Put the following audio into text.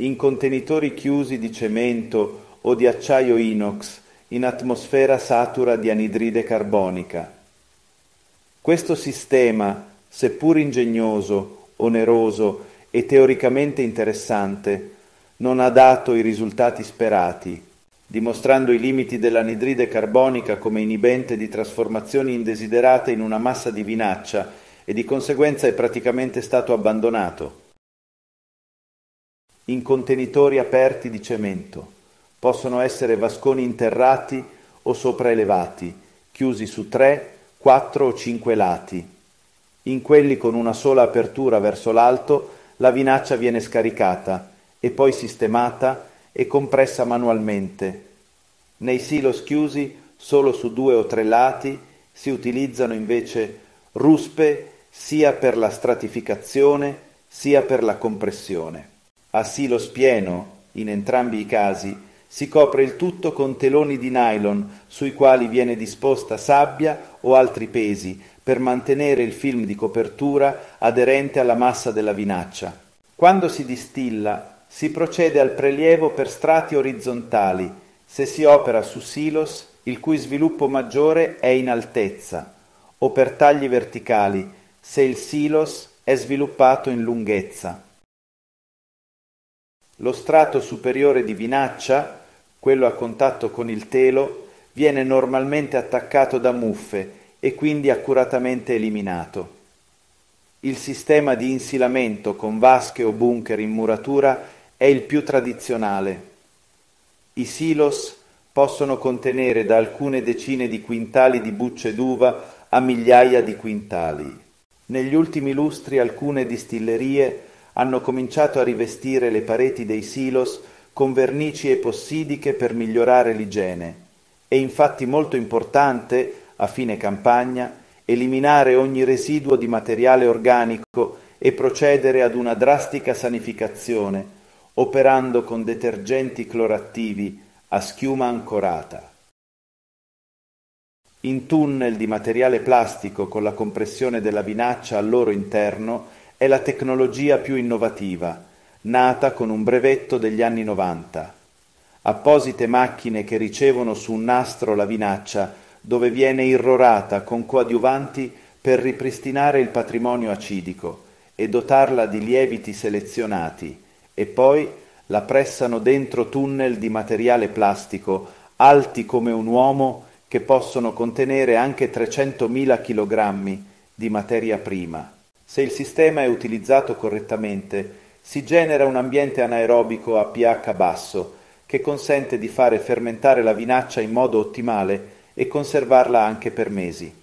in contenitori chiusi di cemento o di acciaio inox in atmosfera satura di anidride carbonica. Questo sistema, seppur ingegnoso, oneroso e teoricamente interessante, non ha dato i risultati sperati, dimostrando i limiti dell'anidride carbonica come inibente di trasformazioni indesiderate in una massa di vinaccia e di conseguenza è praticamente stato abbandonato in contenitori aperti di cemento, possono essere vasconi interrati o sopraelevati, chiusi su tre, quattro o cinque lati. In quelli con una sola apertura verso l'alto la vinaccia viene scaricata e poi sistemata e compressa manualmente. Nei silos chiusi solo su due o tre lati si utilizzano invece ruspe sia per la stratificazione sia per la compressione a silo spieno in entrambi i casi, si copre il tutto con teloni di nylon sui quali viene disposta sabbia o altri pesi per mantenere il film di copertura aderente alla massa della vinaccia. Quando si distilla si procede al prelievo per strati orizzontali se si opera su silos il cui sviluppo maggiore è in altezza o per tagli verticali se il silos è sviluppato in lunghezza. Lo strato superiore di vinaccia, quello a contatto con il telo, viene normalmente attaccato da muffe e quindi accuratamente eliminato. Il sistema di insilamento con vasche o bunker in muratura è il più tradizionale. I silos possono contenere da alcune decine di quintali di bucce d'uva a migliaia di quintali. Negli ultimi lustri alcune distillerie hanno cominciato a rivestire le pareti dei silos con vernici e possidiche per migliorare l'igiene. È infatti molto importante, a fine campagna, eliminare ogni residuo di materiale organico e procedere ad una drastica sanificazione, operando con detergenti clorattivi a schiuma ancorata. In tunnel di materiale plastico con la compressione della vinaccia al loro interno è la tecnologia più innovativa, nata con un brevetto degli anni 90. Apposite macchine che ricevono su un nastro la vinaccia dove viene irrorata con coadiuvanti per ripristinare il patrimonio acidico e dotarla di lieviti selezionati e poi la pressano dentro tunnel di materiale plastico alti come un uomo che possono contenere anche 300.000 kg di materia prima. Se il sistema è utilizzato correttamente, si genera un ambiente anaerobico a pH basso, che consente di fare fermentare la vinaccia in modo ottimale e conservarla anche per mesi.